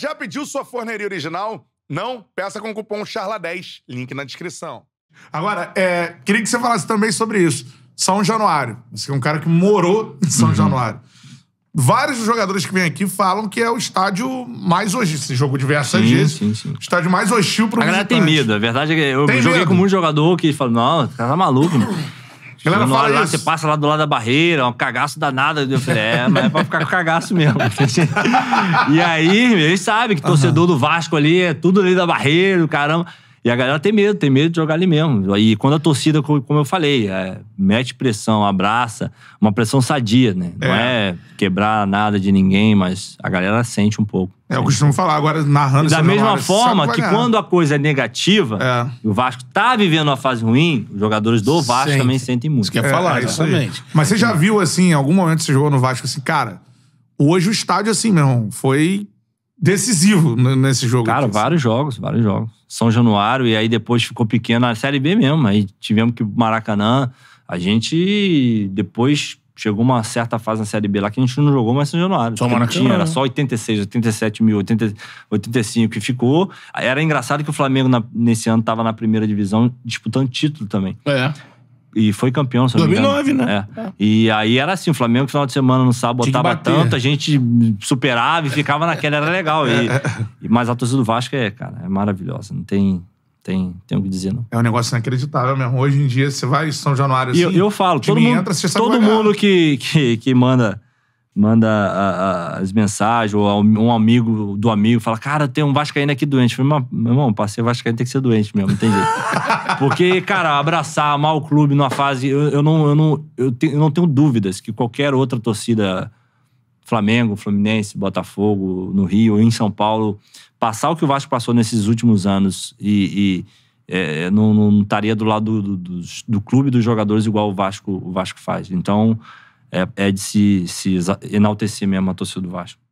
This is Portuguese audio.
já pediu sua forneria original? Não? Peça com o cupom CHARLA10, link na descrição. Agora, é, queria que você falasse também sobre isso. São Januário. Você é um cara que morou em São uhum. Januário. Vários dos jogadores que vêm aqui falam que é o estádio mais hostil. Se jogou diversas é sim, vezes. Sim, sim. Estádio mais hostil pro A visitante. galera tem medo. A é verdade é que eu tem joguei medo. com muito jogador que fala, não, tá maluco, mano. Galera, fala lá, isso. Você passa lá do lado da barreira, é um cagaço danado. Eu falei, é, mas é pra ficar com cagaço mesmo. e aí, eles sabem que torcedor uhum. do Vasco ali é tudo ali da barreira, do caramba. E a galera tem medo, tem medo de jogar ali mesmo. E quando a torcida, como eu falei, é, mete pressão, abraça, uma pressão sadia, né? Não é. é quebrar nada de ninguém, mas a galera sente um pouco. É, eu costumo falar agora narrando e Da mesma forma é que, quando a coisa é negativa, é. o Vasco tá vivendo uma fase ruim, os jogadores do Vasco Sente. também sentem muito. Isso quer é, falar, é, exatamente. Isso aí. Mas você já viu, assim, em algum momento você jogou no Vasco assim, cara, hoje o estádio, é assim, meu irmão, foi decisivo nesse jogo. Cara, assim. vários jogos, vários jogos. São Januário, e aí depois ficou pequeno a Série B mesmo. Aí tivemos que Maracanã. A gente depois chegou uma certa fase na Série B lá que a gente não jogou mais São Januário. Só Maracanã. Tinha, era só 86, 87 mil, 80, 85 que ficou. Era engraçado que o Flamengo na, nesse ano estava na primeira divisão disputando título também. É e foi campeão, se 2009, não né? É. É. E aí era assim, o Flamengo final de semana no sábado botava tanto, a gente superava e ficava naquela, era legal. E, e, mas a torcida do Vasco é, cara, é maravilhosa, não tem tem, tem o que dizer, não. É um negócio inacreditável mesmo. Hoje em dia, você vai em São Januário assim, eu, eu falo, todo mundo, todo é mundo que, que, que manda manda a, a, as mensagens, ou um amigo do amigo fala: Cara, tem um Vascaíno aqui doente. Eu falei, meu irmão, passei Vascaíno tem que ser doente mesmo, não tem jeito. Porque, cara, abraçar, amar o clube numa fase. Eu, eu não, eu, não, eu, te, eu, não tenho dúvidas que qualquer outra torcida, Flamengo, Fluminense, Botafogo, no Rio, em São Paulo, passar o que o Vasco passou nesses últimos anos e. e é, não, não, estaria do lado do, do, do, do clube dos jogadores igual o Vasco o Vasco faz. Então, é, é de se, se enaltecer mesmo a torcida do Vasco.